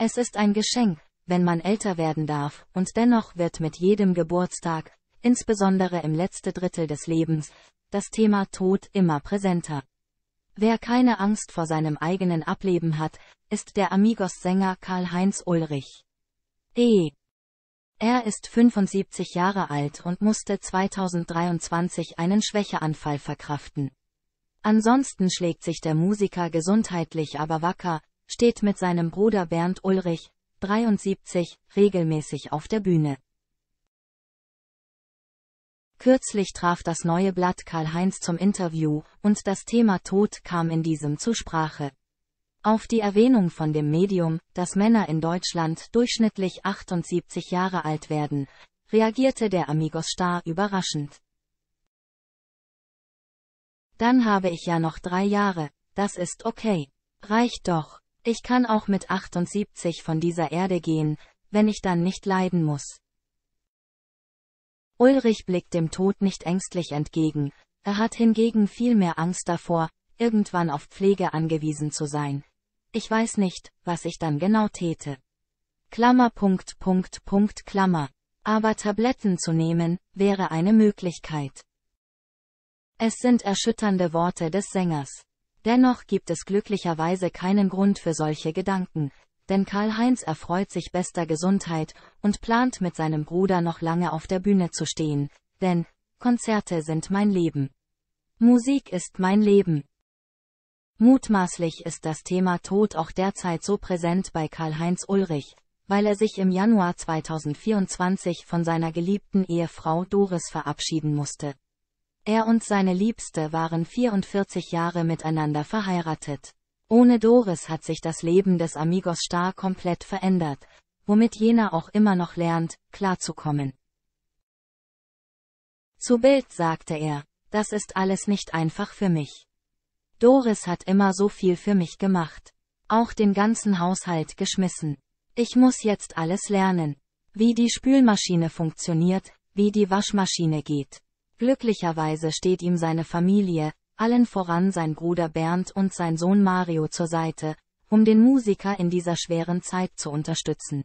Es ist ein Geschenk, wenn man älter werden darf, und dennoch wird mit jedem Geburtstag, insbesondere im letzten Drittel des Lebens, das Thema Tod immer präsenter. Wer keine Angst vor seinem eigenen Ableben hat, ist der Amigos-Sänger Karl-Heinz Ulrich. E. Er ist 75 Jahre alt und musste 2023 einen Schwächeanfall verkraften. Ansonsten schlägt sich der Musiker gesundheitlich aber wacker, steht mit seinem Bruder Bernd Ulrich, 73, regelmäßig auf der Bühne. Kürzlich traf das neue Blatt Karl-Heinz zum Interview, und das Thema Tod kam in diesem zur Sprache. Auf die Erwähnung von dem Medium, dass Männer in Deutschland durchschnittlich 78 Jahre alt werden, reagierte der Amigos Star überraschend. Dann habe ich ja noch drei Jahre, das ist okay. Reicht doch. Ich kann auch mit 78 von dieser Erde gehen, wenn ich dann nicht leiden muss. Ulrich blickt dem Tod nicht ängstlich entgegen, er hat hingegen viel mehr Angst davor, irgendwann auf Pflege angewiesen zu sein. Ich weiß nicht, was ich dann genau täte. Klammer Punkt Punkt Punkt Klammer. Aber Tabletten zu nehmen, wäre eine Möglichkeit. Es sind erschütternde Worte des Sängers. Dennoch gibt es glücklicherweise keinen Grund für solche Gedanken, denn Karl-Heinz erfreut sich bester Gesundheit und plant mit seinem Bruder noch lange auf der Bühne zu stehen, denn Konzerte sind mein Leben. Musik ist mein Leben. Mutmaßlich ist das Thema Tod auch derzeit so präsent bei Karl-Heinz Ulrich, weil er sich im Januar 2024 von seiner geliebten Ehefrau Doris verabschieden musste. Er und seine Liebste waren 44 Jahre miteinander verheiratet. Ohne Doris hat sich das Leben des Amigos Star komplett verändert, womit jener auch immer noch lernt, klarzukommen. Zu Bild sagte er, das ist alles nicht einfach für mich. Doris hat immer so viel für mich gemacht. Auch den ganzen Haushalt geschmissen. Ich muss jetzt alles lernen. Wie die Spülmaschine funktioniert, wie die Waschmaschine geht. Glücklicherweise steht ihm seine Familie, allen voran sein Bruder Bernd und sein Sohn Mario zur Seite, um den Musiker in dieser schweren Zeit zu unterstützen.